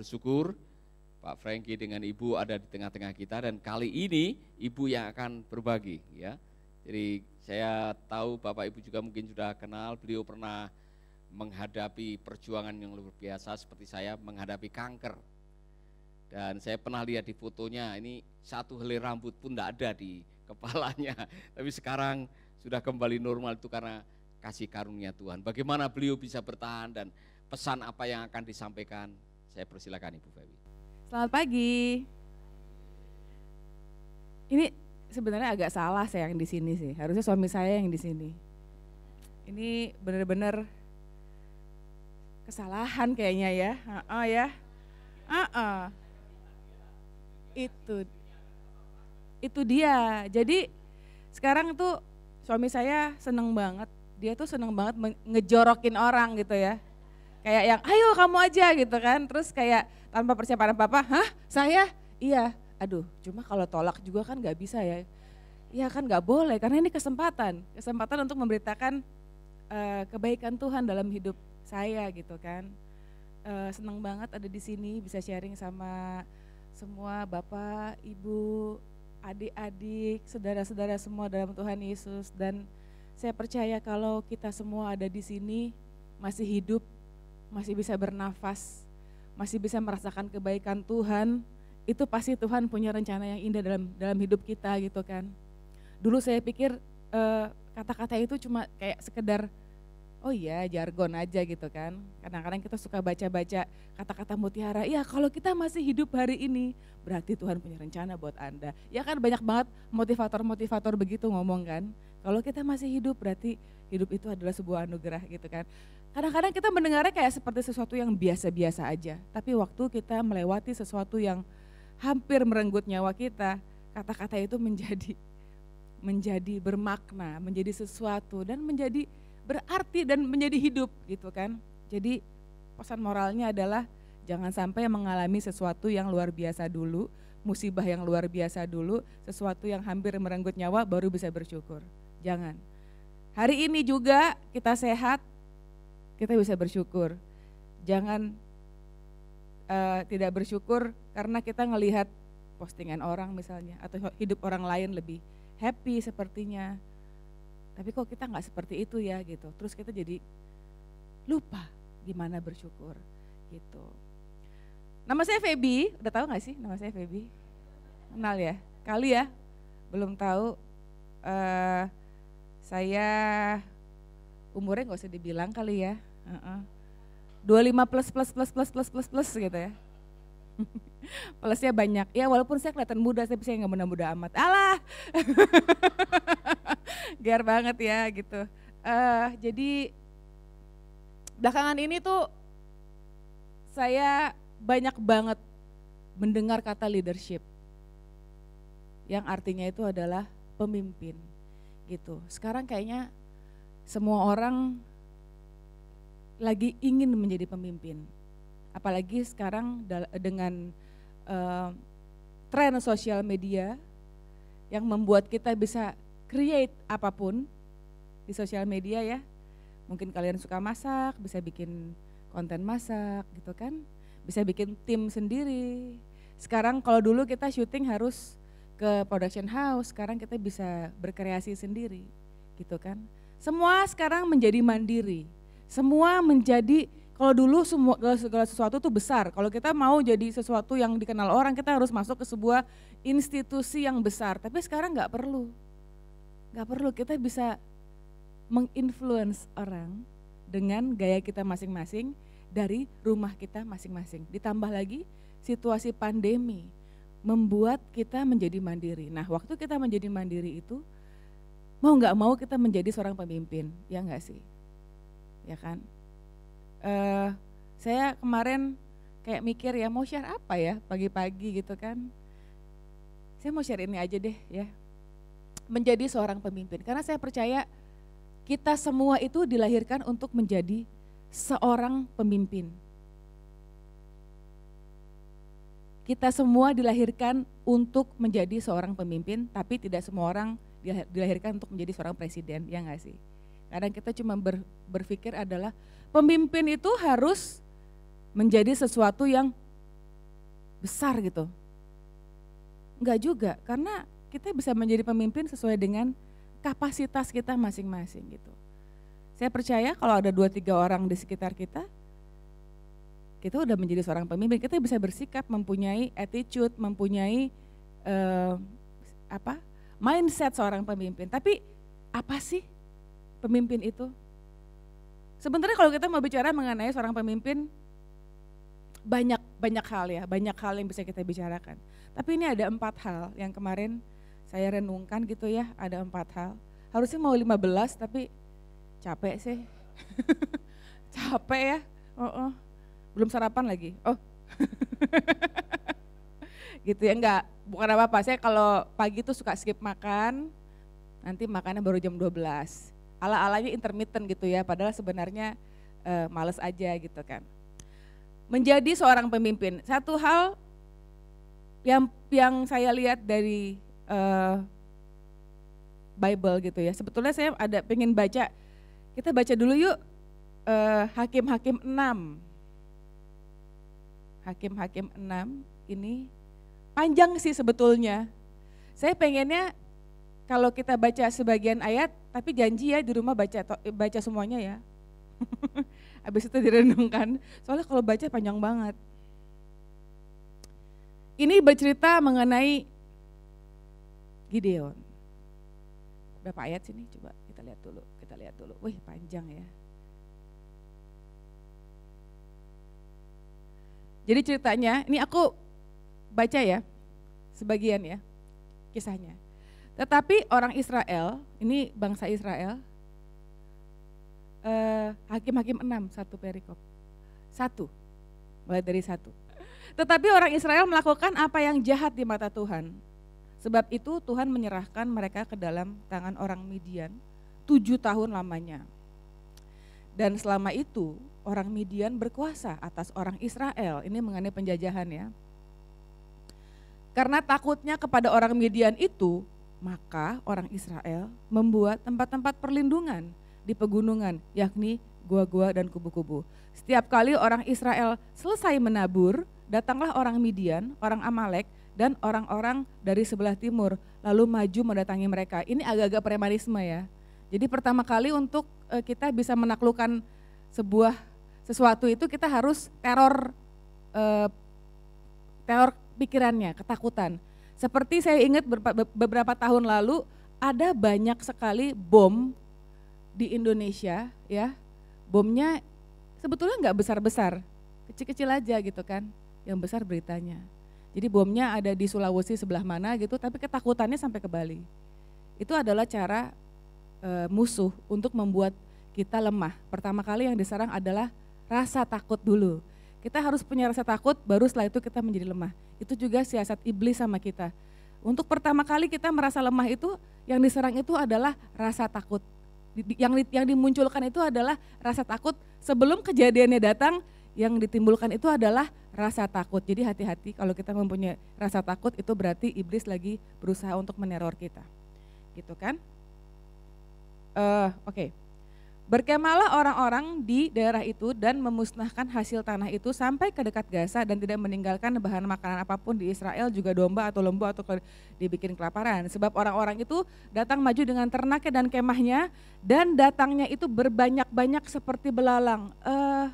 bersyukur Pak Franky dengan Ibu ada di tengah-tengah kita dan kali ini Ibu yang akan berbagi ya. Jadi saya tahu Bapak Ibu juga mungkin sudah kenal, beliau pernah menghadapi perjuangan yang luar biasa seperti saya menghadapi kanker. Dan saya pernah lihat di fotonya ini satu helai rambut pun tidak ada di kepalanya. Tapi sekarang sudah kembali normal itu karena kasih karunia Tuhan. Bagaimana beliau bisa bertahan dan pesan apa yang akan disampaikan saya persilakan Ibu Fewi. Selamat pagi. Ini sebenarnya agak salah saya yang di sini sih. Harusnya suami saya yang di sini. Ini benar-benar kesalahan kayaknya ya. Heeh ya. Heeh. Uh -uh. Itu itu dia. Jadi sekarang tuh suami saya seneng banget. Dia tuh seneng banget ngejorokin orang gitu ya kayak yang ayo kamu aja gitu kan terus kayak tanpa persiapan apa apa hah saya iya aduh cuma kalau tolak juga kan nggak bisa ya ya kan nggak boleh karena ini kesempatan kesempatan untuk memberitakan uh, kebaikan Tuhan dalam hidup saya gitu kan uh, eh, senang banget ada di sini bisa sharing sama semua bapak ibu adik-adik saudara-saudara semua dalam Tuhan Yesus dan saya percaya kalau kita semua ada di sini masih hidup masih bisa bernafas, masih bisa merasakan kebaikan Tuhan, itu pasti Tuhan punya rencana yang indah dalam dalam hidup kita gitu kan. Dulu saya pikir eh, kata-kata itu cuma kayak sekedar oh iya jargon aja gitu kan. Kadang-kadang kita suka baca-baca kata-kata mutiara, iya kalau kita masih hidup hari ini berarti Tuhan punya rencana buat Anda. Ya kan banyak banget motivator-motivator begitu ngomong kan. Kalau kita masih hidup berarti hidup itu adalah sebuah anugerah gitu kan. Kadang-kadang kita mendengarnya kayak seperti sesuatu yang biasa-biasa aja, tapi waktu kita melewati sesuatu yang hampir merenggut nyawa kita, kata-kata itu menjadi menjadi bermakna, menjadi sesuatu dan menjadi berarti dan menjadi hidup gitu kan. Jadi pesan moralnya adalah jangan sampai mengalami sesuatu yang luar biasa dulu, musibah yang luar biasa dulu, sesuatu yang hampir merenggut nyawa baru bisa bersyukur. Jangan. Hari ini juga kita sehat, kita bisa bersyukur. Jangan uh, tidak bersyukur karena kita ngelihat postingan orang misalnya atau hidup orang lain lebih happy sepertinya. Tapi kok kita nggak seperti itu ya gitu. Terus kita jadi lupa gimana bersyukur gitu. Nama saya Feby, udah tahu nggak sih nama saya Feby? Kenal ya? Kali ya? Belum tahu. Uh, saya umurnya nggak usah dibilang kali ya. 25 plus plus plus plus plus plus plus gitu ya. Plusnya banyak. Ya walaupun saya kelihatan muda, tapi saya nggak muda-muda amat. Alah, gear banget ya gitu. Uh, jadi belakangan ini tuh saya banyak banget mendengar kata leadership. Yang artinya itu adalah pemimpin gitu. Sekarang kayaknya semua orang lagi ingin menjadi pemimpin. Apalagi sekarang dengan uh, tren sosial media yang membuat kita bisa create apapun di sosial media ya. Mungkin kalian suka masak, bisa bikin konten masak gitu kan. Bisa bikin tim sendiri. Sekarang kalau dulu kita syuting harus ke production house, sekarang kita bisa berkreasi sendiri gitu kan. Semua sekarang menjadi mandiri semua menjadi kalau dulu semua segala sesuatu tuh besar. Kalau kita mau jadi sesuatu yang dikenal orang, kita harus masuk ke sebuah institusi yang besar. Tapi sekarang nggak perlu. Nggak perlu kita bisa menginfluence orang dengan gaya kita masing-masing dari rumah kita masing-masing. Ditambah lagi situasi pandemi membuat kita menjadi mandiri. Nah, waktu kita menjadi mandiri itu mau nggak mau kita menjadi seorang pemimpin, ya nggak sih? ya kan? Uh, saya kemarin kayak mikir ya mau share apa ya pagi-pagi gitu kan. Saya mau share ini aja deh ya. Menjadi seorang pemimpin karena saya percaya kita semua itu dilahirkan untuk menjadi seorang pemimpin. Kita semua dilahirkan untuk menjadi seorang pemimpin, tapi tidak semua orang dilahirkan untuk menjadi seorang presiden, ya nggak sih? Kadang kita cuma ber, berpikir adalah pemimpin itu harus menjadi sesuatu yang besar gitu. Enggak juga, karena kita bisa menjadi pemimpin sesuai dengan kapasitas kita masing-masing gitu. Saya percaya kalau ada dua tiga orang di sekitar kita, kita udah menjadi seorang pemimpin, kita bisa bersikap mempunyai attitude, mempunyai uh, apa mindset seorang pemimpin. Tapi apa sih pemimpin itu? Sebenarnya kalau kita mau bicara mengenai seorang pemimpin, banyak banyak hal ya, banyak hal yang bisa kita bicarakan. Tapi ini ada empat hal yang kemarin saya renungkan gitu ya, ada empat hal. Harusnya mau 15 tapi capek sih. capek ya, oh, oh. belum sarapan lagi, oh. gitu ya, enggak, bukan apa-apa, saya kalau pagi tuh suka skip makan, nanti makannya baru jam 12 ala-alanya intermittent gitu ya, padahal sebenarnya uh, males aja gitu kan. Menjadi seorang pemimpin, satu hal yang yang saya lihat dari uh, Bible gitu ya. Sebetulnya saya ada pengen baca, kita baca dulu yuk eh, Hakim-Hakim uh, 6. Hakim-Hakim 6 ini panjang sih sebetulnya. Saya pengennya kalau kita baca sebagian ayat tapi janji ya di rumah baca eh, baca semuanya ya. Habis itu direnungkan. Soalnya kalau baca panjang banget. Ini bercerita mengenai Gideon. Berapa ayat sini? Coba kita lihat dulu. Kita lihat dulu. Wih, panjang ya. Jadi ceritanya, ini aku baca ya, sebagian ya, kisahnya. Tetapi orang Israel, ini bangsa Israel, eh, hakim-hakim enam, satu perikop. Satu, mulai dari satu. Tetapi orang Israel melakukan apa yang jahat di mata Tuhan. Sebab itu Tuhan menyerahkan mereka ke dalam tangan orang Midian tujuh tahun lamanya. Dan selama itu orang Midian berkuasa atas orang Israel. Ini mengenai penjajahan ya. Karena takutnya kepada orang Midian itu, maka orang Israel membuat tempat-tempat perlindungan di pegunungan, yakni gua-gua dan kubu-kubu. Setiap kali orang Israel selesai menabur, datanglah orang Midian, orang Amalek, dan orang-orang dari sebelah timur lalu maju mendatangi mereka. Ini agak-agak premanisme ya. Jadi pertama kali untuk eh, kita bisa menaklukkan sebuah sesuatu itu kita harus teror eh, teror pikirannya, ketakutan. Seperti saya ingat beberapa tahun lalu ada banyak sekali bom di Indonesia ya. Bomnya sebetulnya nggak besar-besar, kecil-kecil aja gitu kan. Yang besar beritanya. Jadi bomnya ada di Sulawesi sebelah mana gitu, tapi ketakutannya sampai ke Bali. Itu adalah cara e, musuh untuk membuat kita lemah. Pertama kali yang diserang adalah rasa takut dulu. Kita harus punya rasa takut, baru setelah itu kita menjadi lemah. Itu juga siasat iblis sama kita. Untuk pertama kali kita merasa lemah itu, yang diserang itu adalah rasa takut. Yang yang dimunculkan itu adalah rasa takut. Sebelum kejadiannya datang, yang ditimbulkan itu adalah rasa takut. Jadi hati-hati kalau kita mempunyai rasa takut itu berarti iblis lagi berusaha untuk meneror kita. Gitu kan? Uh, Oke. Okay berkemalah orang-orang di daerah itu dan memusnahkan hasil tanah itu sampai ke dekat Gaza dan tidak meninggalkan bahan makanan apapun di Israel juga domba atau lembu atau dibikin kelaparan. Sebab orang-orang itu datang maju dengan ternaknya dan kemahnya dan datangnya itu berbanyak-banyak seperti belalang. Uh,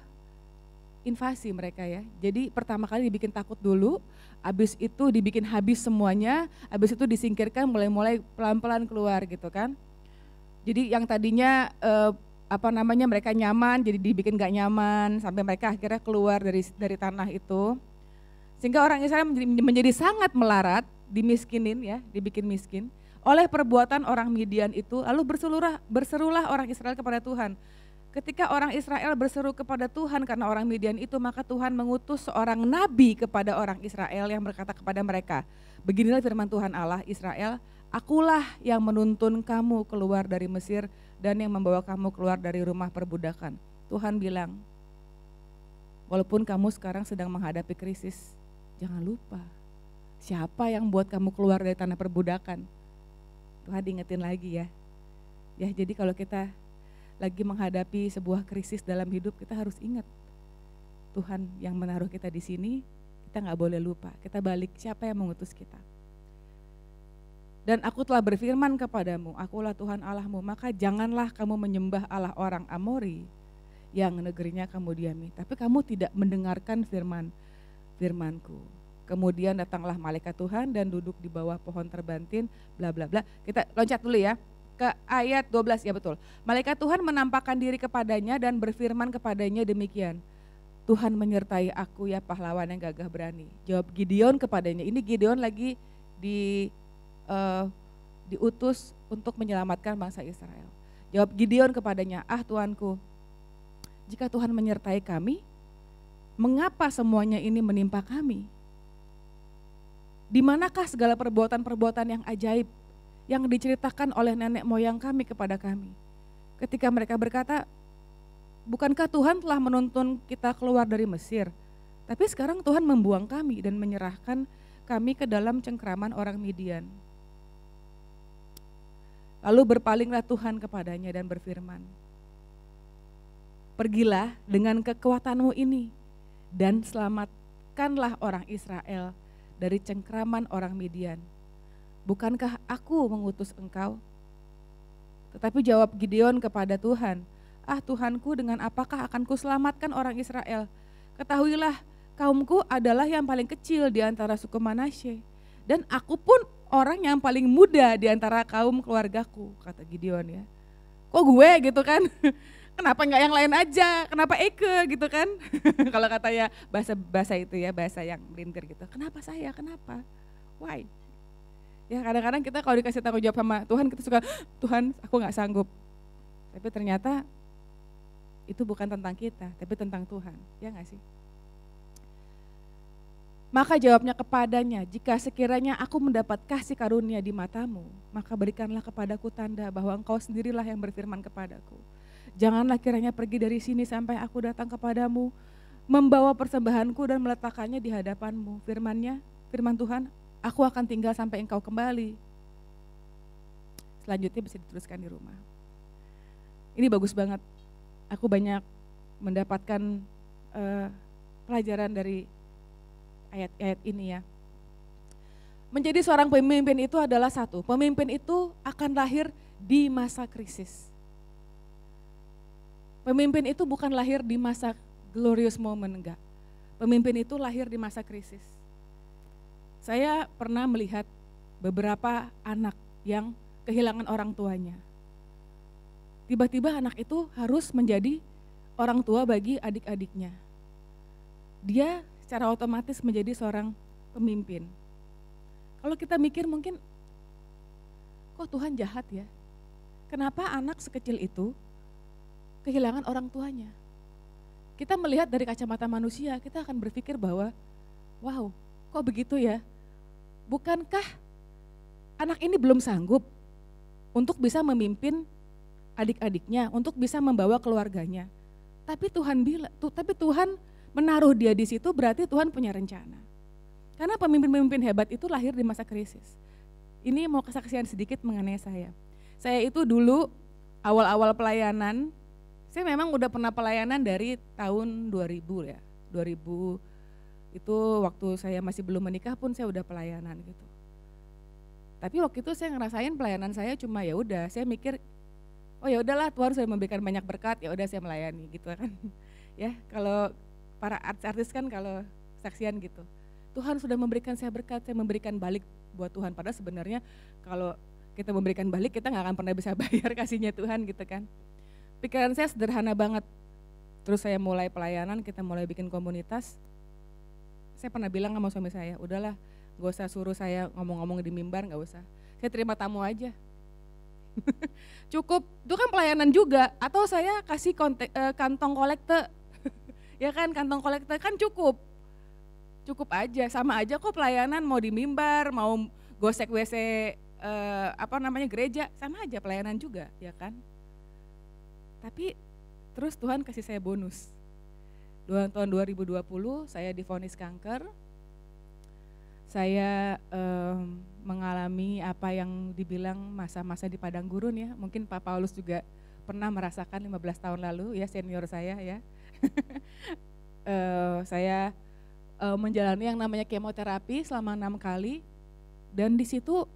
invasi mereka ya. Jadi pertama kali dibikin takut dulu, habis itu dibikin habis semuanya, habis itu disingkirkan mulai-mulai pelan-pelan keluar gitu kan. Jadi yang tadinya eh, apa namanya mereka nyaman jadi dibikin gak nyaman sampai mereka akhirnya keluar dari dari tanah itu sehingga orang Israel menjadi, menjadi sangat melarat dimiskinin ya dibikin miskin oleh perbuatan orang Midian itu lalu berseluruh berserulah orang Israel kepada Tuhan ketika orang Israel berseru kepada Tuhan karena orang Midian itu maka Tuhan mengutus seorang nabi kepada orang Israel yang berkata kepada mereka beginilah firman Tuhan Allah Israel Akulah yang menuntun kamu keluar dari Mesir dan yang membawa kamu keluar dari rumah perbudakan. Tuhan bilang, walaupun kamu sekarang sedang menghadapi krisis, jangan lupa siapa yang buat kamu keluar dari tanah perbudakan. Tuhan diingetin lagi ya. Ya, jadi kalau kita lagi menghadapi sebuah krisis dalam hidup, kita harus ingat Tuhan yang menaruh kita di sini, kita nggak boleh lupa. Kita balik siapa yang mengutus kita. Dan aku telah berfirman kepadamu, akulah Tuhan Allahmu, maka janganlah kamu menyembah Allah orang Amori yang negerinya kamu diami. Tapi kamu tidak mendengarkan firman firmanku. Kemudian datanglah malaikat Tuhan dan duduk di bawah pohon terbantin, bla bla bla. Kita loncat dulu ya ke ayat 12 ya betul. Malaikat Tuhan menampakkan diri kepadanya dan berfirman kepadanya demikian. Tuhan menyertai aku ya pahlawan yang gagah berani. Jawab Gideon kepadanya. Ini Gideon lagi di uh, diutus untuk menyelamatkan bangsa Israel. Jawab Gideon kepadanya, "Ah Tuanku, jika Tuhan menyertai kami, mengapa semuanya ini menimpa kami? Di manakah segala perbuatan-perbuatan yang ajaib yang diceritakan oleh nenek moyang kami kepada kami?" Ketika mereka berkata, "Bukankah Tuhan telah menuntun kita keluar dari Mesir?" Tapi sekarang Tuhan membuang kami dan menyerahkan kami ke dalam cengkraman orang Midian. Lalu berpalinglah Tuhan kepadanya dan berfirman, Pergilah dengan kekuatanmu ini dan selamatkanlah orang Israel dari cengkraman orang Midian. Bukankah aku mengutus engkau? Tetapi jawab Gideon kepada Tuhan, Ah Tuhanku dengan apakah akan kuselamatkan orang Israel? Ketahuilah kaumku adalah yang paling kecil di antara suku Manasye. Dan aku pun orang yang paling muda di antara kaum keluargaku, kata Gideon ya. Kok gue gitu kan? Kenapa nggak yang lain aja? Kenapa Eke gitu kan? Kalau kata ya bahasa bahasa itu ya bahasa yang melintir gitu. Kenapa saya? Kenapa? Why? Ya kadang-kadang kita kalau dikasih tanggung jawab sama Tuhan kita suka Tuhan aku nggak sanggup. Tapi ternyata itu bukan tentang kita, tapi tentang Tuhan. Ya nggak sih? Maka jawabnya kepadanya, jika sekiranya aku mendapat kasih karunia di matamu, maka berikanlah kepadaku tanda bahwa engkau sendirilah yang berfirman kepadaku. Janganlah kiranya pergi dari sini sampai aku datang kepadamu, membawa persembahanku dan meletakkannya di hadapanmu. Firmannya, firman Tuhan, aku akan tinggal sampai engkau kembali. Selanjutnya bisa diteruskan di rumah. Ini bagus banget. Aku banyak mendapatkan uh, pelajaran dari ayat-ayat ini ya. Menjadi seorang pemimpin itu adalah satu, pemimpin itu akan lahir di masa krisis. Pemimpin itu bukan lahir di masa glorious moment, enggak. Pemimpin itu lahir di masa krisis. Saya pernah melihat beberapa anak yang kehilangan orang tuanya. Tiba-tiba anak itu harus menjadi orang tua bagi adik-adiknya. Dia secara otomatis menjadi seorang pemimpin. Kalau kita mikir mungkin, kok Tuhan jahat ya? Kenapa anak sekecil itu kehilangan orang tuanya? Kita melihat dari kacamata manusia, kita akan berpikir bahwa, wow, kok begitu ya? Bukankah anak ini belum sanggup untuk bisa memimpin adik-adiknya, untuk bisa membawa keluarganya? Tapi Tuhan bila, tapi Tuhan menaruh dia di situ berarti Tuhan punya rencana. Karena pemimpin-pemimpin hebat itu lahir di masa krisis. Ini mau kesaksian sedikit mengenai saya. Saya itu dulu awal-awal pelayanan, saya memang udah pernah pelayanan dari tahun 2000 ya. 2000 itu waktu saya masih belum menikah pun saya udah pelayanan gitu. Tapi waktu itu saya ngerasain pelayanan saya cuma ya udah, saya mikir oh ya udahlah Tuhan sudah memberikan banyak berkat, ya udah saya melayani gitu kan. ya, kalau para artis-artis kan kalau saksian gitu. Tuhan sudah memberikan saya berkat, saya memberikan balik buat Tuhan. Padahal sebenarnya kalau kita memberikan balik, kita nggak akan pernah bisa bayar kasihnya Tuhan gitu kan. Pikiran saya sederhana banget. Terus saya mulai pelayanan, kita mulai bikin komunitas. Saya pernah bilang sama suami saya, udahlah gak usah suruh saya ngomong-ngomong di mimbar, gak usah. Saya terima tamu aja. Cukup, itu kan pelayanan juga. Atau saya kasih kontek, eh, kantong kolekte ya kan kantong kolektor kan cukup cukup aja sama aja kok pelayanan mau di mimbar mau gosek WC eh, apa namanya gereja sama aja pelayanan juga ya kan tapi terus Tuhan kasih saya bonus Dua, tahun 2020 saya difonis kanker saya eh, mengalami apa yang dibilang masa-masa di padang gurun ya mungkin Pak Paulus juga pernah merasakan 15 tahun lalu ya senior saya ya uh, saya uh, menjalani yang namanya kemoterapi selama enam kali dan di situ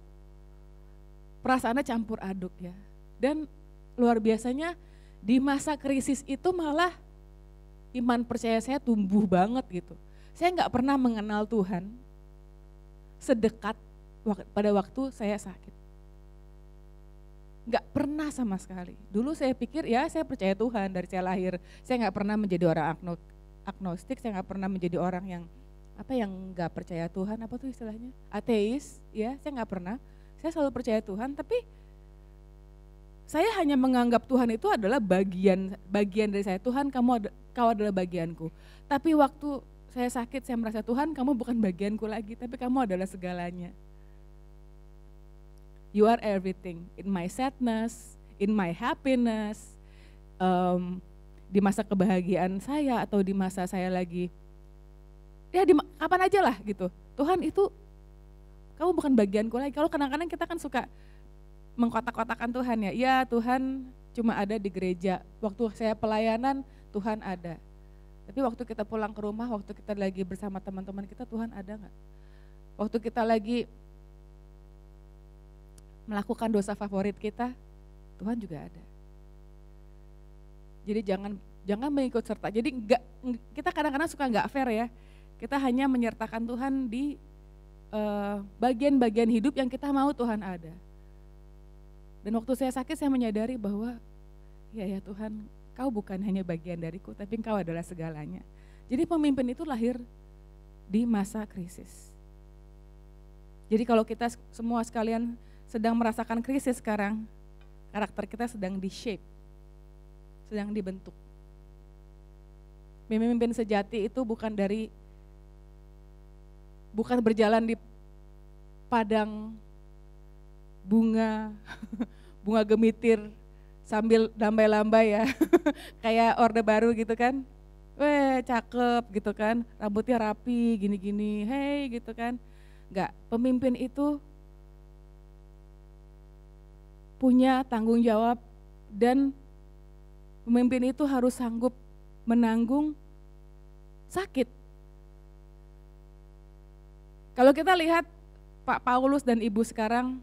perasaannya campur aduk ya dan luar biasanya di masa krisis itu malah iman percaya saya tumbuh banget gitu saya nggak pernah mengenal Tuhan sedekat pada waktu saya sakit nggak pernah sama sekali. Dulu saya pikir ya saya percaya Tuhan dari saya lahir. Saya nggak pernah menjadi orang agnostik, saya nggak pernah menjadi orang yang apa yang nggak percaya Tuhan apa tuh istilahnya ateis ya saya nggak pernah. Saya selalu percaya Tuhan tapi saya hanya menganggap Tuhan itu adalah bagian bagian dari saya. Tuhan kamu ada, kau adalah bagianku. Tapi waktu saya sakit saya merasa Tuhan kamu bukan bagianku lagi tapi kamu adalah segalanya. You are everything. In my sadness, in my happiness, um, di masa kebahagiaan saya atau di masa saya lagi ya di kapan aja lah gitu. Tuhan itu kamu bukan bagianku lagi. Kalau kadang-kadang kita kan suka mengkotak-kotakan Tuhan ya. Iya Tuhan cuma ada di gereja. Waktu saya pelayanan Tuhan ada. Tapi waktu kita pulang ke rumah, waktu kita lagi bersama teman-teman kita Tuhan ada nggak? Waktu kita lagi melakukan dosa favorit kita, Tuhan juga ada. Jadi jangan jangan mengikut serta. Jadi enggak kita kadang-kadang suka nggak fair ya. Kita hanya menyertakan Tuhan di eh, bagian-bagian uh, hidup yang kita mau Tuhan ada. Dan waktu saya sakit saya menyadari bahwa ya ya Tuhan, kau bukan hanya bagian dariku tapi Kau adalah segalanya. Jadi pemimpin itu lahir di masa krisis. Jadi kalau kita semua sekalian sedang merasakan krisis sekarang. Karakter kita sedang di-shape, sedang dibentuk. Pemimpin sejati itu bukan dari bukan berjalan di padang bunga bunga gemitir sambil lambai-lambai ya kayak orde baru gitu kan weh cakep gitu kan rambutnya rapi gini-gini hei gitu kan nggak pemimpin itu punya tanggung jawab dan pemimpin itu harus sanggup menanggung sakit. Kalau kita lihat Pak Paulus dan Ibu sekarang,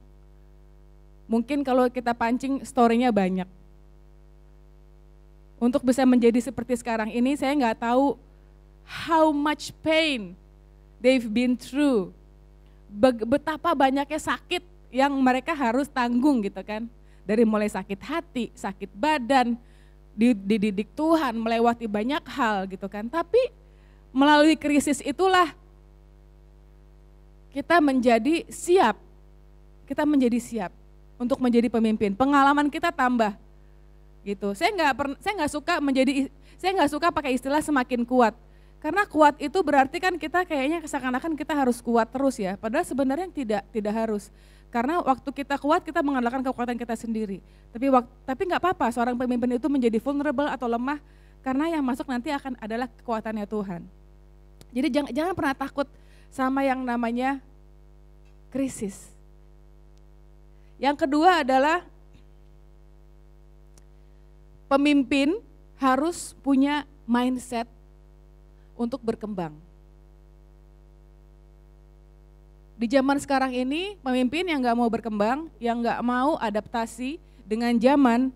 mungkin kalau kita pancing story-nya banyak. Untuk bisa menjadi seperti sekarang ini, saya nggak tahu how much pain they've been through. Betapa banyaknya sakit yang mereka harus tanggung gitu kan. Dari mulai sakit hati, sakit badan, dididik Tuhan melewati banyak hal gitu kan. Tapi melalui krisis itulah kita menjadi siap. Kita menjadi siap untuk menjadi pemimpin. Pengalaman kita tambah gitu. Saya nggak saya nggak suka menjadi saya nggak suka pakai istilah semakin kuat. Karena kuat itu berarti kan kita kayaknya seakan-akan kita harus kuat terus ya. Padahal sebenarnya tidak, tidak harus. Karena waktu kita kuat, kita mengandalkan kekuatan kita sendiri. Tapi tapi nggak apa-apa, seorang pemimpin itu menjadi vulnerable atau lemah, karena yang masuk nanti akan adalah kekuatannya Tuhan. Jadi jangan, jangan pernah takut sama yang namanya krisis. Yang kedua adalah pemimpin harus punya mindset untuk berkembang. di zaman sekarang ini pemimpin yang nggak mau berkembang, yang nggak mau adaptasi dengan zaman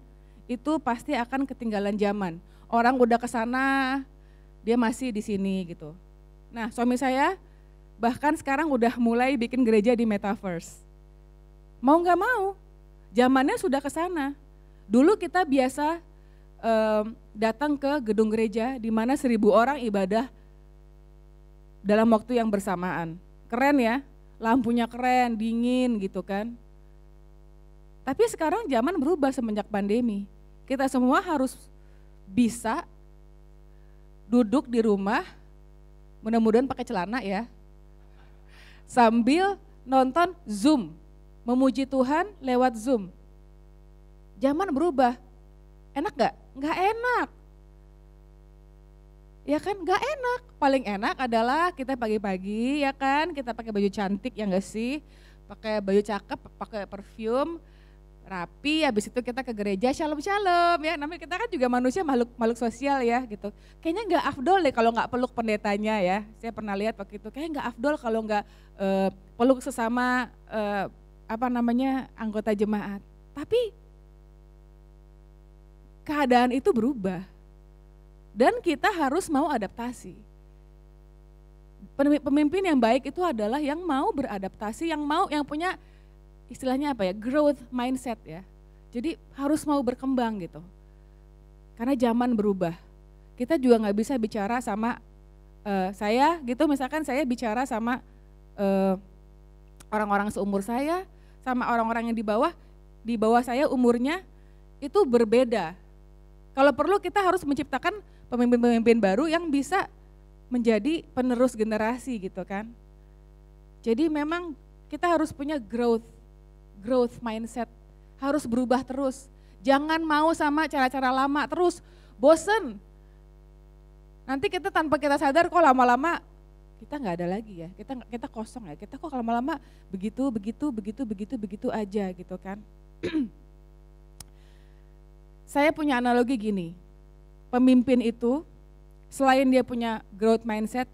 itu pasti akan ketinggalan zaman. Orang udah ke sana, dia masih di sini gitu. Nah, suami saya bahkan sekarang udah mulai bikin gereja di metaverse. Mau nggak mau, zamannya sudah ke sana. Dulu kita biasa um, datang ke gedung gereja di mana seribu orang ibadah dalam waktu yang bersamaan. Keren ya, lampunya keren, dingin gitu kan. Tapi sekarang zaman berubah semenjak pandemi. Kita semua harus bisa duduk di rumah, mudah-mudahan pakai celana ya, sambil nonton Zoom, memuji Tuhan lewat Zoom. Zaman berubah, enak gak? Gak enak ya kan gak enak. Paling enak adalah kita pagi-pagi ya kan, kita pakai baju cantik ya gak sih, pakai baju cakep, pakai perfume, rapi, habis itu kita ke gereja shalom-shalom ya. Namanya kita kan juga manusia makhluk makhluk sosial ya gitu. Kayaknya nggak afdol deh kalau nggak peluk pendetanya ya. Saya pernah lihat waktu itu kayaknya nggak afdol kalau nggak uh, peluk sesama uh, apa namanya anggota jemaat. Tapi keadaan itu berubah dan kita harus mau adaptasi. Pemimpin yang baik itu adalah yang mau beradaptasi, yang mau yang punya istilahnya apa ya, growth mindset ya. Jadi harus mau berkembang gitu. Karena zaman berubah. Kita juga nggak bisa bicara sama uh, saya gitu, misalkan saya bicara sama orang eh, orang-orang seumur saya, sama orang-orang yang di bawah, di bawah saya umurnya itu berbeda kalau perlu kita harus menciptakan pemimpin-pemimpin baru yang bisa menjadi penerus generasi gitu kan. Jadi memang kita harus punya growth growth mindset. Harus berubah terus. Jangan mau sama cara-cara lama terus. Bosen. Nanti kita tanpa kita sadar kok lama-lama kita nggak ada lagi ya. Kita kita kosong ya. Kita kok lama-lama begitu begitu begitu begitu begitu aja gitu kan. Saya punya analogi gini, pemimpin itu selain dia punya growth mindset,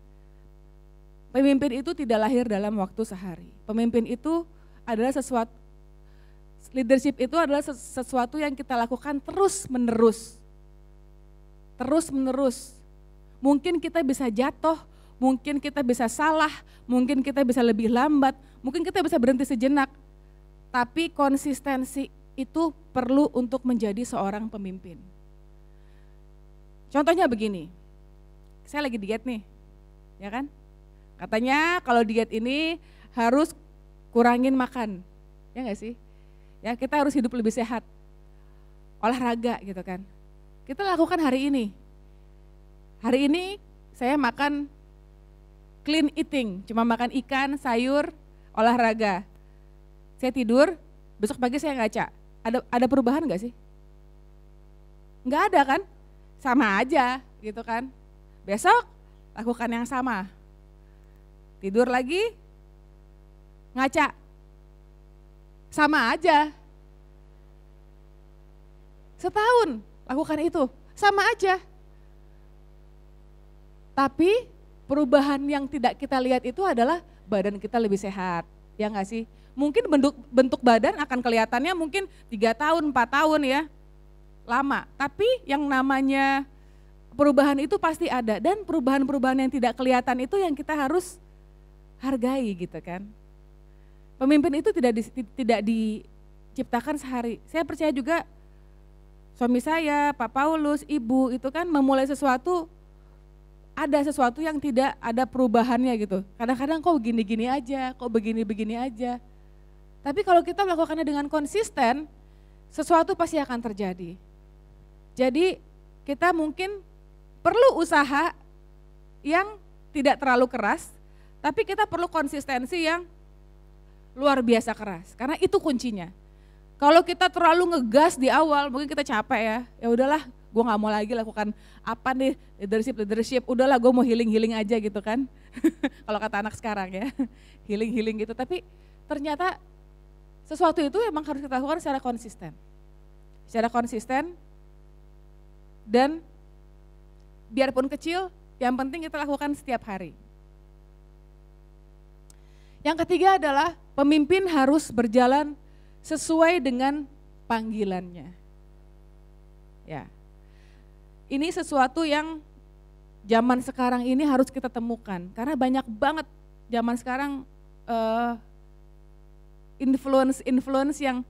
pemimpin itu tidak lahir dalam waktu sehari. Pemimpin itu adalah sesuatu, leadership itu adalah sesuatu yang kita lakukan terus menerus. Terus menerus. Mungkin kita bisa jatuh, mungkin kita bisa salah, mungkin kita bisa lebih lambat, mungkin kita bisa berhenti sejenak. Tapi konsistensi itu perlu untuk menjadi seorang pemimpin. Contohnya begini, saya lagi diet nih, ya kan? Katanya kalau diet ini harus kurangin makan, ya nggak sih? Ya kita harus hidup lebih sehat, olahraga gitu kan. Kita lakukan hari ini. Hari ini saya makan clean eating, cuma makan ikan, sayur, olahraga. Saya tidur, besok pagi saya ngaca. Ada ada perubahan nggak sih? Nggak ada kan? Sama aja gitu kan. Besok lakukan yang sama. Tidur lagi, ngaca. Sama aja. Setahun lakukan itu, sama aja. Tapi perubahan yang tidak kita lihat itu adalah badan kita lebih sehat, ya nggak sih? mungkin bentuk bentuk badan akan kelihatannya mungkin tiga tahun, empat tahun ya, lama. Tapi yang namanya perubahan itu pasti ada dan perubahan-perubahan yang tidak kelihatan itu yang kita harus hargai gitu kan. Pemimpin itu tidak di, tidak diciptakan sehari. Saya percaya juga suami saya, Pak Paulus, ibu itu kan memulai sesuatu ada sesuatu yang tidak ada perubahannya gitu. Kadang-kadang kok begini gini aja, kok begini-begini aja. Tapi kalau kita melakukannya dengan konsisten, sesuatu pasti akan terjadi. Jadi kita mungkin perlu usaha yang tidak terlalu keras, tapi kita perlu konsistensi yang luar biasa keras karena itu kuncinya. Kalau kita terlalu ngegas di awal, mungkin kita capek ya. Ya udahlah, gue nggak mau lagi lakukan apa nih leadership leadership. Udahlah, gue mau healing healing aja gitu kan. Kalau kata anak sekarang ya, healing healing gitu. Tapi ternyata sesuatu itu emang harus kita lakukan secara konsisten. Secara konsisten dan biarpun kecil, yang penting kita lakukan setiap hari. Yang ketiga adalah pemimpin harus berjalan sesuai dengan panggilannya. Ya. Ini sesuatu yang zaman sekarang ini harus kita temukan karena banyak banget zaman sekarang eh, influence-influence yang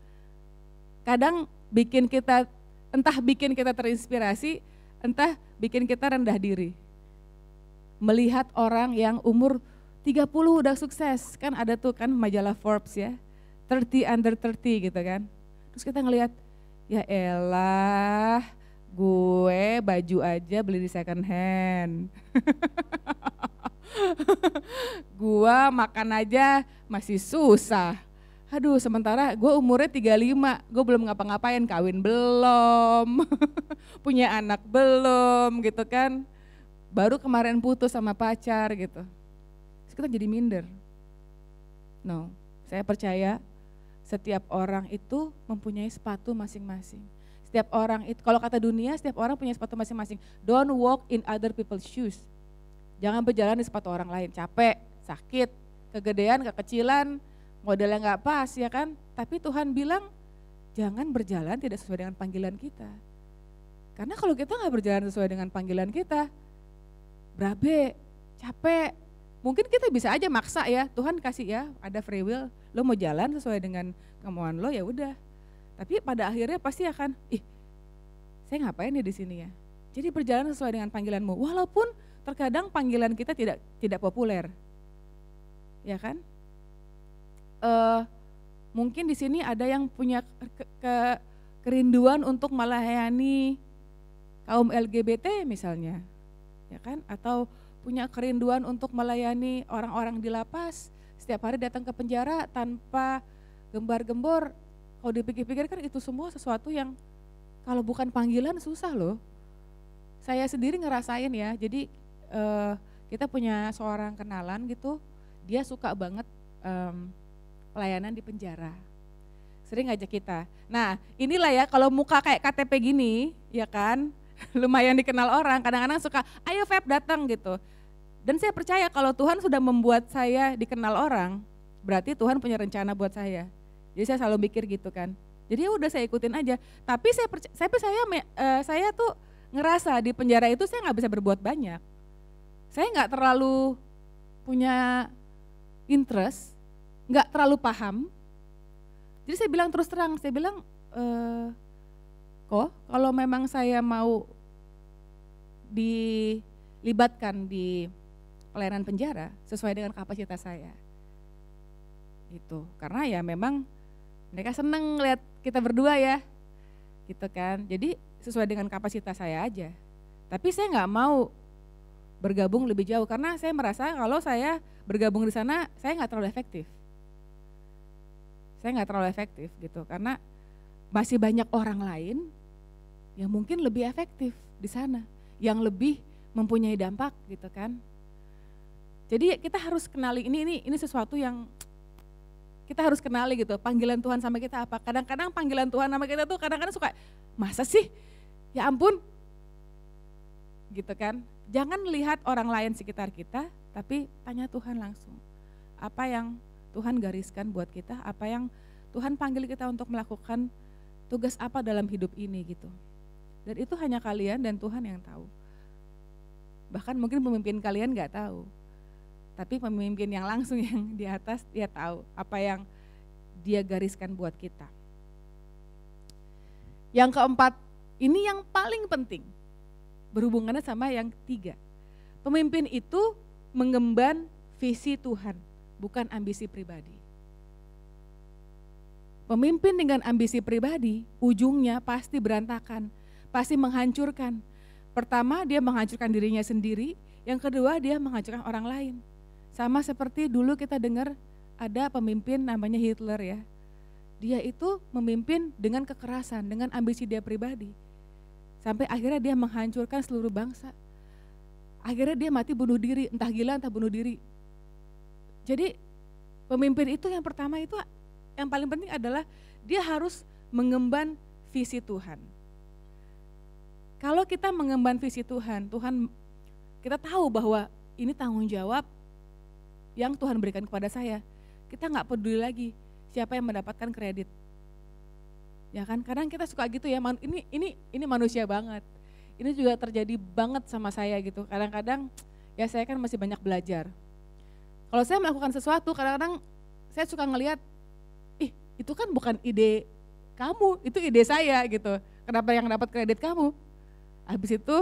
kadang bikin kita entah bikin kita terinspirasi, entah bikin kita rendah diri. Melihat orang yang umur 30 udah sukses, kan ada tuh kan majalah Forbes ya, 30 under 30 gitu kan. Terus kita ngelihat, ya elah gue baju aja beli di second hand. gua makan aja masih susah Aduh, sementara gue umurnya 35, gue belum ngapa-ngapain, kawin belum, punya anak belum gitu kan. Baru kemarin putus sama pacar gitu. Terus kita jadi minder. No, saya percaya setiap orang itu mempunyai sepatu masing-masing. Setiap orang itu, kalau kata dunia, setiap orang punya sepatu masing-masing. Don't walk in other people's shoes. Jangan berjalan di sepatu orang lain, capek, sakit, kegedean, kekecilan, modelnya nggak pas ya kan. Tapi Tuhan bilang jangan berjalan tidak sesuai dengan panggilan kita. Karena kalau kita nggak berjalan sesuai dengan panggilan kita, berabe, capek. Mungkin kita bisa aja maksa ya, Tuhan kasih ya, ada free will, lo mau jalan sesuai dengan kemauan lo ya udah. Tapi pada akhirnya pasti akan, ih, saya ngapain ya di sini ya? Jadi berjalan sesuai dengan panggilanmu, walaupun terkadang panggilan kita tidak tidak populer, ya kan? uh, mungkin di sini ada yang punya ke, ke, kerinduan untuk melayani kaum LGBT misalnya, ya kan? Atau punya kerinduan untuk melayani orang-orang di lapas, setiap hari datang ke penjara tanpa gembar-gembor. Kalau dipikir-pikir kan itu semua sesuatu yang kalau bukan panggilan susah loh. Saya sendiri ngerasain ya, jadi eh, kita punya seorang kenalan gitu, dia suka banget mmm, layanan di penjara. Sering ngajak kita. Nah, inilah ya kalau muka kayak KTP gini, ya kan? Lumayan dikenal orang. Kadang-kadang suka, "Ayo Feb datang" gitu. Dan saya percaya kalau Tuhan sudah membuat saya dikenal orang, berarti Tuhan punya rencana buat saya. Jadi saya selalu mikir gitu kan. Jadi ya udah saya ikutin aja. Tapi saya percaya, saya uh, saya tuh ngerasa di penjara itu saya nggak bisa berbuat banyak. Saya nggak terlalu punya interest nggak terlalu paham. Jadi saya bilang terus terang, saya bilang, e, kok kalau memang saya mau dilibatkan di pelayanan penjara sesuai dengan kapasitas saya. itu Karena ya memang mereka seneng lihat kita berdua ya. Gitu kan. Jadi sesuai dengan kapasitas saya aja. Tapi saya nggak mau bergabung lebih jauh karena saya merasa kalau saya bergabung di sana saya nggak terlalu efektif saya nggak terlalu efektif gitu karena masih banyak orang lain yang mungkin lebih efektif di sana, yang lebih mempunyai dampak gitu kan. Jadi kita harus kenali ini ini ini sesuatu yang kita harus kenali gitu. Panggilan Tuhan sama kita apa? Kadang-kadang panggilan Tuhan sama kita tuh kadang-kadang suka masa sih? Ya ampun. Gitu kan. Jangan lihat orang lain sekitar kita, tapi tanya Tuhan langsung. Apa yang Tuhan gariskan buat kita apa yang Tuhan panggil kita untuk melakukan tugas apa dalam hidup ini gitu. Dan itu hanya kalian dan Tuhan yang tahu. Bahkan mungkin pemimpin kalian nggak tahu. Tapi pemimpin yang langsung yang di atas dia tahu apa yang dia gariskan buat kita. Yang keempat, ini yang paling penting. Berhubungannya sama yang tiga. Pemimpin itu mengemban visi Tuhan bukan ambisi pribadi. Pemimpin dengan ambisi pribadi, ujungnya pasti berantakan, pasti menghancurkan. Pertama, dia menghancurkan dirinya sendiri. Yang kedua, dia menghancurkan orang lain. Sama seperti dulu kita dengar ada pemimpin namanya Hitler ya. Dia itu memimpin dengan kekerasan, dengan ambisi dia pribadi. Sampai akhirnya dia menghancurkan seluruh bangsa. Akhirnya dia mati bunuh diri, entah gila entah bunuh diri. Jadi pemimpin itu yang pertama itu yang paling penting adalah dia harus mengemban visi Tuhan. Kalau kita mengemban visi Tuhan, Tuhan kita tahu bahwa ini tanggung jawab yang Tuhan berikan kepada saya. Kita nggak peduli lagi siapa yang mendapatkan kredit. Ya kan? Kadang kita suka gitu ya, ini ini ini manusia banget. Ini juga terjadi banget sama saya gitu. Kadang-kadang ya saya kan masih banyak belajar kalau saya melakukan sesuatu, kadang-kadang saya suka ngelihat, ih itu kan bukan ide kamu, itu ide saya gitu. Kenapa yang dapat kredit kamu? Habis itu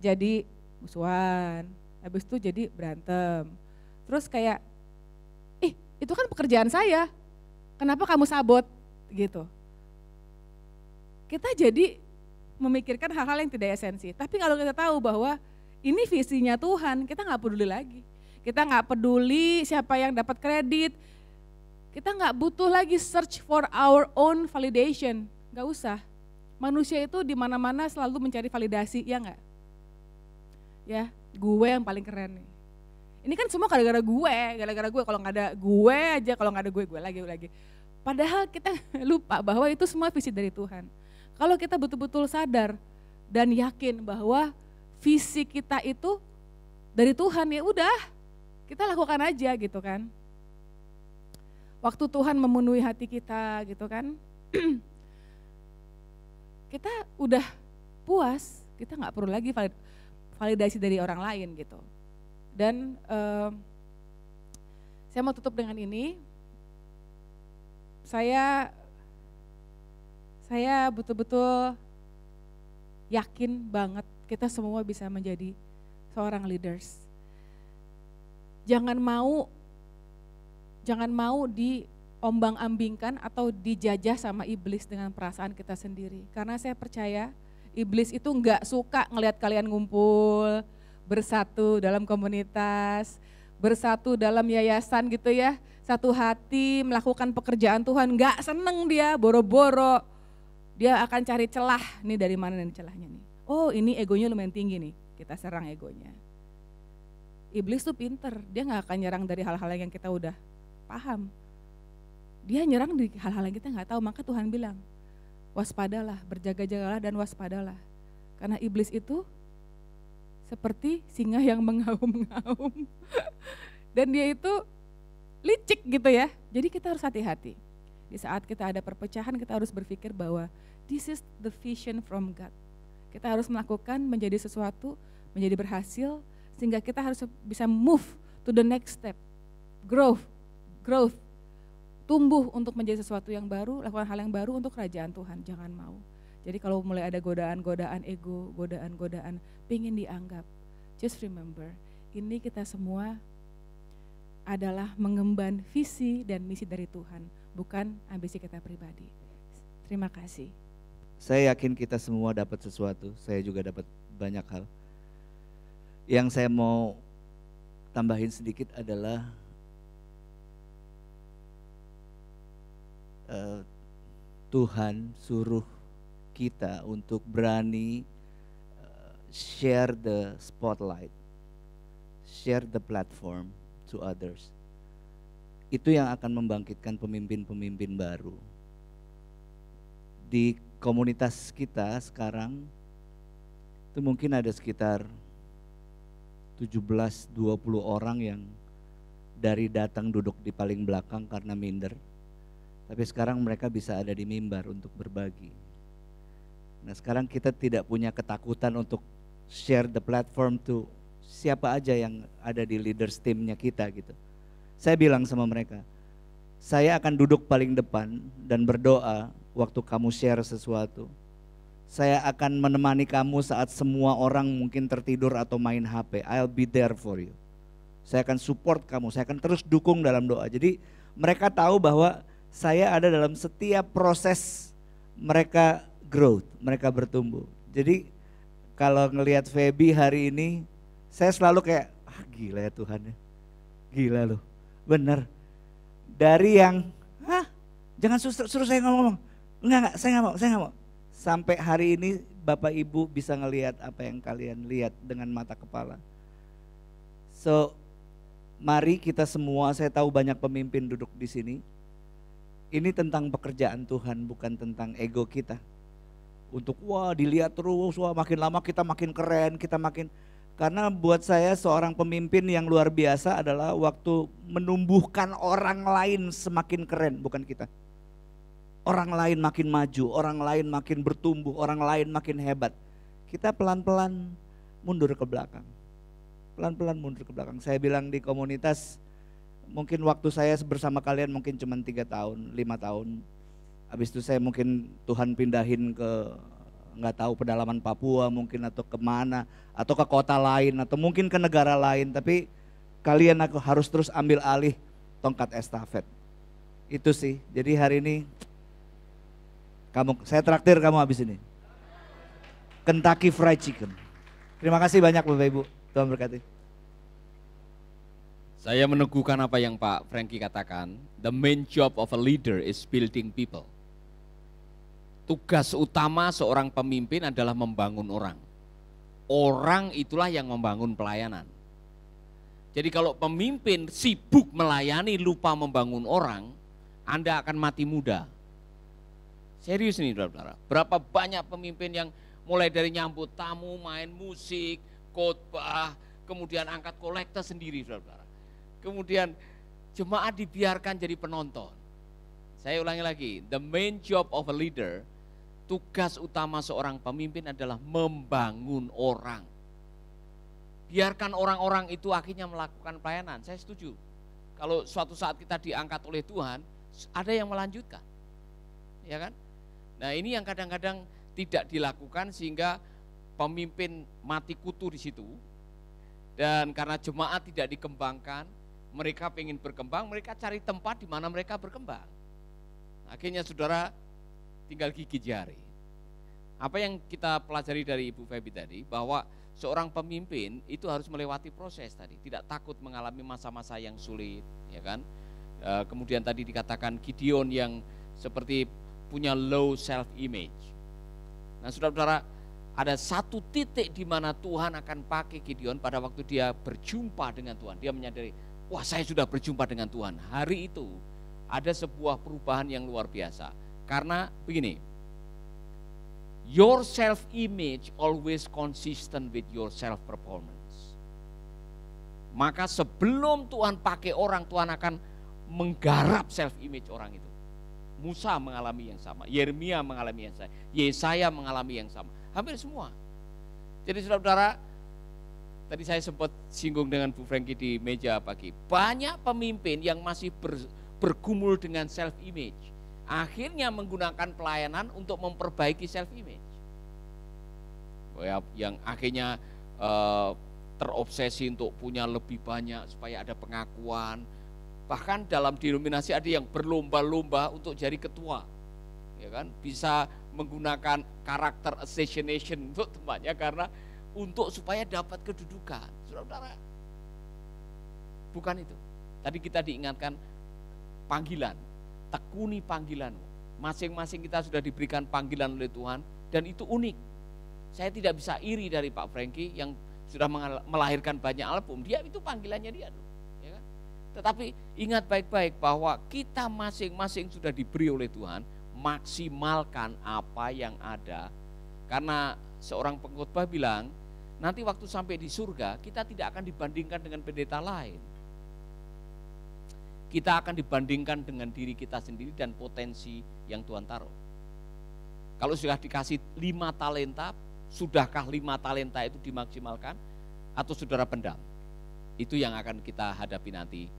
jadi musuhan, habis itu jadi berantem. Terus kayak, ih itu kan pekerjaan saya, kenapa kamu sabot gitu. Kita jadi memikirkan hal-hal yang tidak esensi. Tapi kalau kita tahu bahwa ini visinya Tuhan, kita nggak peduli lagi. Kita nggak peduli siapa yang dapat kredit. Kita nggak butuh lagi search for our own validation. Nggak usah. Manusia itu di mana-mana selalu mencari validasi, ya nggak? Ya, gue yang paling keren nih. Ini kan semua gara-gara gue, gara-gara gue. Kalau nggak ada gue aja, kalau nggak ada gue, gue lagi, gue lagi. Padahal kita lupa bahwa itu semua visi dari Tuhan. Kalau kita betul-betul sadar dan yakin bahwa visi kita itu dari Tuhan ya udah kita lakukan aja gitu kan. Waktu Tuhan memenuhi hati kita gitu kan, kita udah puas, kita nggak perlu lagi validasi dari orang lain gitu. Dan eh, saya mau tutup dengan ini. Saya saya betul-betul yakin banget kita semua bisa menjadi seorang leaders jangan mau jangan mau diombang-ambingkan atau dijajah sama iblis dengan perasaan kita sendiri. Karena saya percaya iblis itu nggak suka ngelihat kalian ngumpul, bersatu dalam komunitas, bersatu dalam yayasan gitu ya, satu hati melakukan pekerjaan Tuhan, nggak seneng dia, boro-boro. Dia akan cari celah, nih dari mana nih celahnya nih. Oh ini egonya lumayan tinggi nih, kita serang egonya iblis tuh pinter, dia nggak akan nyerang dari hal-hal yang kita udah paham. Dia nyerang di hal-hal yang kita nggak tahu, maka Tuhan bilang, waspadalah, berjaga-jagalah dan waspadalah. Karena iblis itu seperti singa yang mengaum-ngaum. dan dia itu licik gitu ya. Jadi kita harus hati-hati. Di saat kita ada perpecahan, kita harus berpikir bahwa this is the vision from God. Kita harus melakukan menjadi sesuatu, menjadi berhasil, sehingga kita harus bisa move to the next step, growth, growth, tumbuh untuk menjadi sesuatu yang baru, lakukan hal yang baru untuk kerajaan Tuhan, jangan mau. Jadi kalau mulai ada godaan-godaan ego, godaan-godaan pingin dianggap, just remember, ini kita semua adalah mengemban visi dan misi dari Tuhan, bukan ambisi kita pribadi. Terima kasih. Saya yakin kita semua dapat sesuatu, saya juga dapat banyak hal yang saya mau tambahin sedikit adalah uh, Tuhan suruh kita untuk berani uh, share the spotlight, share the platform to others. Itu yang akan membangkitkan pemimpin-pemimpin baru. Di komunitas kita sekarang itu mungkin ada sekitar 17-20 orang yang dari datang duduk di paling belakang karena minder. Tapi sekarang mereka bisa ada di mimbar untuk berbagi. Nah sekarang kita tidak punya ketakutan untuk share the platform to siapa aja yang ada di leaders timnya kita gitu. Saya bilang sama mereka, saya akan duduk paling depan dan berdoa waktu kamu share sesuatu saya akan menemani kamu saat semua orang mungkin tertidur atau main HP. I'll be there for you. Saya akan support kamu, saya akan terus dukung dalam doa. Jadi mereka tahu bahwa saya ada dalam setiap proses mereka growth, mereka bertumbuh. Jadi kalau ngelihat Feby hari ini, saya selalu kayak, ah, gila ya Tuhan ya. Gila loh, bener. Dari yang, hah? jangan suruh, suruh saya ngomong, enggak enggak, saya nggak mau, saya nggak mau sampai hari ini Bapak Ibu bisa ngelihat apa yang kalian lihat dengan mata kepala. So, mari kita semua, saya tahu banyak pemimpin duduk di sini. Ini tentang pekerjaan Tuhan, bukan tentang ego kita. Untuk wah dilihat terus, wah makin lama kita makin keren, kita makin karena buat saya seorang pemimpin yang luar biasa adalah waktu menumbuhkan orang lain semakin keren, bukan kita orang lain makin maju, orang lain makin bertumbuh, orang lain makin hebat. Kita pelan-pelan mundur ke belakang. Pelan-pelan mundur ke belakang. Saya bilang di komunitas, mungkin waktu saya bersama kalian mungkin cuma tiga tahun, lima tahun. Habis itu saya mungkin Tuhan pindahin ke nggak tahu pedalaman Papua mungkin atau kemana atau ke kota lain atau mungkin ke negara lain tapi kalian aku harus terus ambil alih tongkat estafet itu sih jadi hari ini kamu, saya traktir kamu habis ini. Kentucky Fried Chicken. Terima kasih banyak Bapak Ibu. Tuhan berkati. Saya meneguhkan apa yang Pak Frankie katakan. The main job of a leader is building people. Tugas utama seorang pemimpin adalah membangun orang. Orang itulah yang membangun pelayanan. Jadi kalau pemimpin sibuk melayani lupa membangun orang, Anda akan mati muda. Serius ini, saudara-saudara. Berapa banyak pemimpin yang mulai dari nyambut tamu, main musik, khotbah, kemudian angkat kolektor sendiri saudara-saudara. Kemudian jemaat dibiarkan jadi penonton. Saya ulangi lagi, the main job of a leader, tugas utama seorang pemimpin adalah membangun orang. Biarkan orang-orang itu akhirnya melakukan pelayanan. Saya setuju. Kalau suatu saat kita diangkat oleh Tuhan, ada yang melanjutkan. Ya kan? Nah ini yang kadang-kadang tidak dilakukan sehingga pemimpin mati kutu di situ. Dan karena jemaat tidak dikembangkan, mereka ingin berkembang, mereka cari tempat di mana mereka berkembang. Akhirnya saudara tinggal gigi jari. Apa yang kita pelajari dari Ibu Febi tadi, bahwa seorang pemimpin itu harus melewati proses tadi, tidak takut mengalami masa-masa yang sulit, ya kan? Eh, kemudian tadi dikatakan Gideon yang seperti punya low self image. Nah, Saudara-saudara, ada satu titik di mana Tuhan akan pakai Gideon pada waktu dia berjumpa dengan Tuhan. Dia menyadari, wah saya sudah berjumpa dengan Tuhan. Hari itu ada sebuah perubahan yang luar biasa. Karena begini, your self image always consistent with your self performance. Maka sebelum Tuhan pakai orang, Tuhan akan menggarap self image orang itu. Musa mengalami yang sama, Yeremia mengalami yang sama, Yesaya mengalami yang sama. Hampir semua. Jadi saudara-saudara, tadi saya sempat singgung dengan Bu Franky di meja pagi. Banyak pemimpin yang masih ber, bergumul dengan self image. Akhirnya menggunakan pelayanan untuk memperbaiki self image. Ya, yang akhirnya eh, terobsesi untuk punya lebih banyak supaya ada pengakuan, Bahkan dalam denominasi ada yang berlomba-lomba untuk jadi ketua. Ya kan? Bisa menggunakan karakter assassination untuk tempatnya karena untuk supaya dapat kedudukan. Saudara-saudara, bukan itu. Tadi kita diingatkan panggilan, tekuni panggilan. Masing-masing kita sudah diberikan panggilan oleh Tuhan dan itu unik. Saya tidak bisa iri dari Pak Franky yang sudah melahirkan banyak album. Dia itu panggilannya dia tuh. Tetapi ingat baik-baik bahwa kita masing-masing sudah diberi oleh Tuhan, maksimalkan apa yang ada. Karena seorang pengkhotbah bilang, nanti waktu sampai di surga kita tidak akan dibandingkan dengan pendeta lain. Kita akan dibandingkan dengan diri kita sendiri dan potensi yang Tuhan taruh. Kalau sudah dikasih lima talenta, sudahkah lima talenta itu dimaksimalkan? Atau saudara pendam? Itu yang akan kita hadapi nanti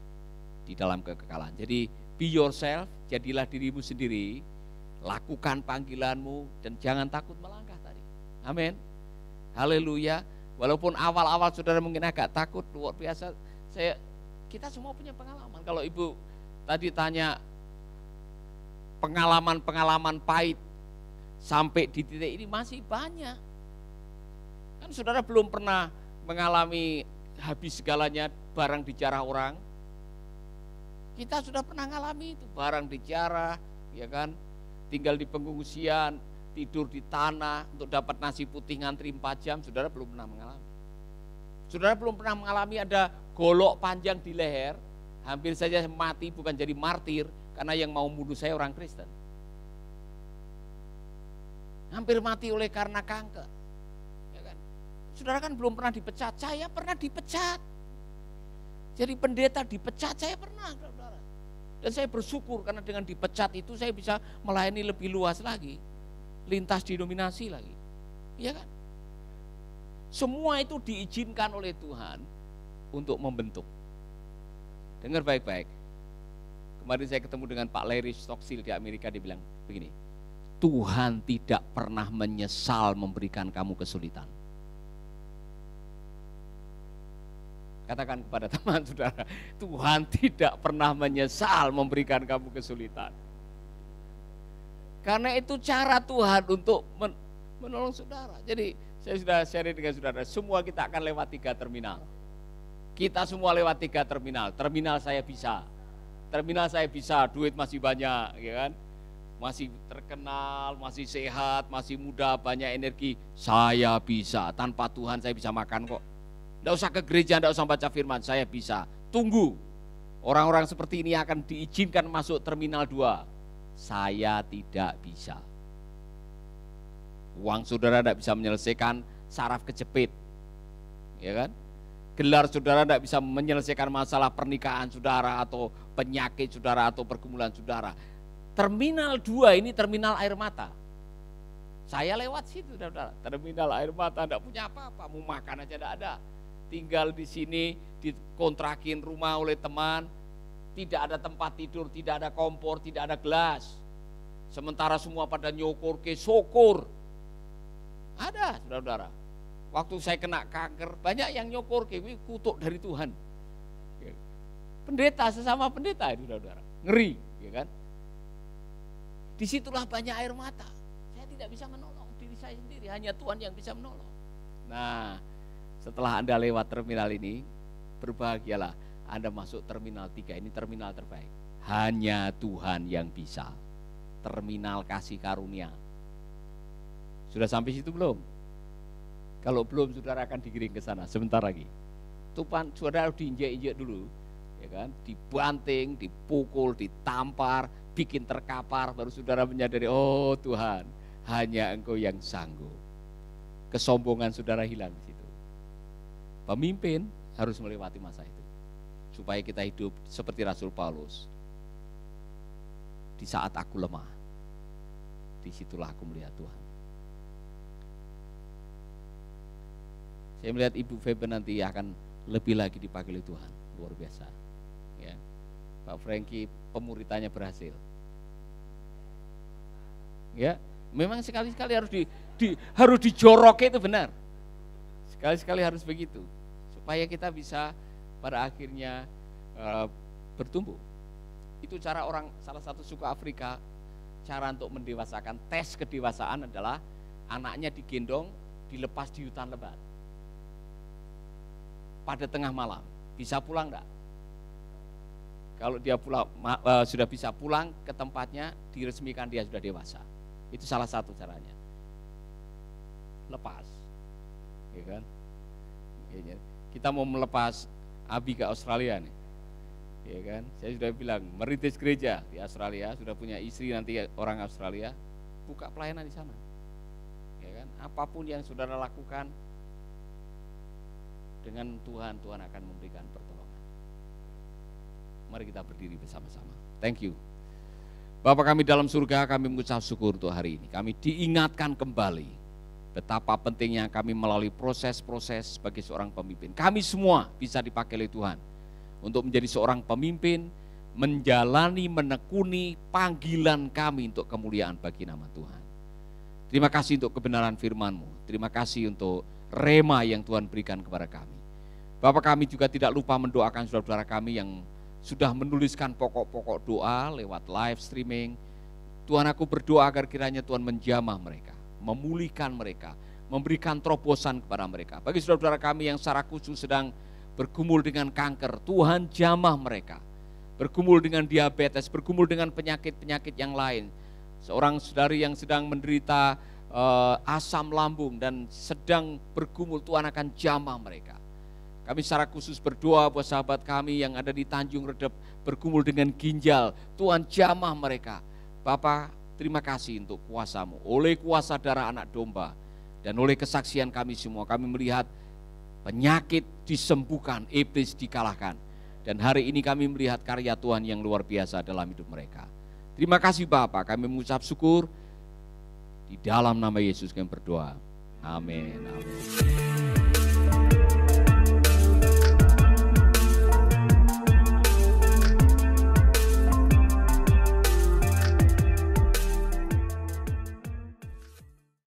di dalam kekekalan. Jadi be yourself, jadilah dirimu sendiri, lakukan panggilanmu dan jangan takut melangkah tadi. Amin. Haleluya. Walaupun awal-awal saudara mungkin agak takut luar biasa, saya kita semua punya pengalaman. Kalau ibu tadi tanya pengalaman-pengalaman pahit sampai di titik ini masih banyak. Kan saudara belum pernah mengalami habis segalanya barang dijarah orang, kita sudah pernah ngalami itu, barang dijarah, ya kan? Tinggal di pengungsian, tidur di tanah untuk dapat nasi putih ngantri 4 jam, saudara belum pernah mengalami. Saudara belum pernah mengalami ada golok panjang di leher, hampir saja mati bukan jadi martir karena yang mau bunuh saya orang Kristen. Hampir mati oleh karena kanker. Ya kan? Saudara kan belum pernah dipecat, saya pernah dipecat. Jadi pendeta dipecat saya pernah, saudara. Dan saya bersyukur karena dengan dipecat itu saya bisa melayani lebih luas lagi, lintas denominasi lagi. Iya kan? Semua itu diizinkan oleh Tuhan untuk membentuk. Dengar baik-baik. Kemarin saya ketemu dengan Pak Larry Stocksil di Amerika, dia bilang begini, Tuhan tidak pernah menyesal memberikan kamu kesulitan. Katakan kepada teman saudara, Tuhan tidak pernah menyesal memberikan kamu kesulitan. Karena itu cara Tuhan untuk men menolong saudara. Jadi saya sudah share dengan saudara, semua kita akan lewat tiga terminal. Kita semua lewat tiga terminal. Terminal saya bisa, terminal saya bisa, duit masih banyak, ya kan? Masih terkenal, masih sehat, masih muda, banyak energi. Saya bisa, tanpa Tuhan saya bisa makan kok tidak usah ke gereja, tidak usah baca firman, saya bisa. Tunggu, orang-orang seperti ini akan diizinkan masuk terminal 2. Saya tidak bisa. Uang saudara tidak bisa menyelesaikan saraf kejepit. Ya kan? Gelar saudara tidak bisa menyelesaikan masalah pernikahan saudara atau penyakit saudara atau pergumulan saudara. Terminal 2 ini terminal air mata. Saya lewat situ, saudara. Terminal air mata, tidak punya apa-apa, mau makan aja tidak ada tinggal di sini, dikontrakin rumah oleh teman, tidak ada tempat tidur, tidak ada kompor, tidak ada gelas. Sementara semua pada nyokor ke syukur. Ada, saudara-saudara. Waktu saya kena kanker, banyak yang nyokor ke kutuk dari Tuhan. Pendeta, sesama pendeta, saudara-saudara. Ngeri, ya kan? Disitulah banyak air mata. Saya tidak bisa menolong diri saya sendiri, hanya Tuhan yang bisa menolong. Nah, setelah Anda lewat terminal ini, berbahagialah Anda masuk terminal 3. Ini terminal terbaik. Hanya Tuhan yang bisa. Terminal kasih karunia. Sudah sampai situ belum? Kalau belum, saudara akan digiring ke sana sebentar lagi. Tupan, saudara diinjak-injak dulu, ya kan? Dibanting, dipukul, ditampar, bikin terkapar, baru saudara menyadari, oh Tuhan, hanya Engkau yang sanggup. Kesombongan saudara hilang di sini. Pemimpin harus melewati masa itu. Supaya kita hidup seperti Rasul Paulus. Di saat aku lemah, disitulah aku melihat Tuhan. Saya melihat Ibu Febe nanti akan lebih lagi dipakai Tuhan. Luar biasa. Ya. Pak Franky pemuritannya berhasil. Ya, memang sekali-sekali harus di, di harus dijorok itu benar. Sekali-sekali harus begitu supaya kita bisa pada akhirnya e, bertumbuh. Itu cara orang salah satu suku Afrika cara untuk mendewasakan tes kedewasaan adalah anaknya digendong dilepas di hutan lebat pada tengah malam bisa pulang enggak kalau dia pulang eh, sudah bisa pulang ke tempatnya diresmikan dia sudah dewasa itu salah satu caranya lepas ya kan Iya. Kita mau melepas Abi ke Australia nih. Ya kan? Saya sudah bilang, merintis gereja di Australia, sudah punya istri nanti orang Australia, buka pelayanan di sana. Ya kan? Apapun yang saudara lakukan dengan Tuhan, Tuhan akan memberikan pertolongan. Mari kita berdiri bersama-sama. Thank you. Bapak kami dalam surga, kami mengucap syukur untuk hari ini. Kami diingatkan kembali Betapa pentingnya kami melalui proses-proses sebagai seorang pemimpin. Kami semua bisa dipakai oleh Tuhan untuk menjadi seorang pemimpin, menjalani, menekuni panggilan kami untuk kemuliaan bagi nama Tuhan. Terima kasih untuk kebenaran firman-Mu. Terima kasih untuk rema yang Tuhan berikan kepada kami. Bapak kami juga tidak lupa mendoakan saudara-saudara kami yang sudah menuliskan pokok-pokok doa lewat live streaming. Tuhan aku berdoa agar kiranya Tuhan menjamah mereka memulihkan mereka, memberikan terobosan kepada mereka. Bagi saudara-saudara kami yang secara khusus sedang bergumul dengan kanker, Tuhan jamah mereka. Bergumul dengan diabetes, bergumul dengan penyakit-penyakit yang lain. Seorang saudari yang sedang menderita uh, asam lambung dan sedang bergumul, Tuhan akan jamah mereka. Kami secara khusus berdoa buat sahabat kami yang ada di Tanjung Redep bergumul dengan ginjal. Tuhan jamah mereka. Bapak Terima kasih untuk kuasamu. Oleh kuasa darah anak domba dan oleh kesaksian kami semua, kami melihat penyakit disembuhkan, iblis dikalahkan. Dan hari ini kami melihat karya Tuhan yang luar biasa dalam hidup mereka. Terima kasih Bapak, kami mengucap syukur. Di dalam nama Yesus kami berdoa. Amin. Amin.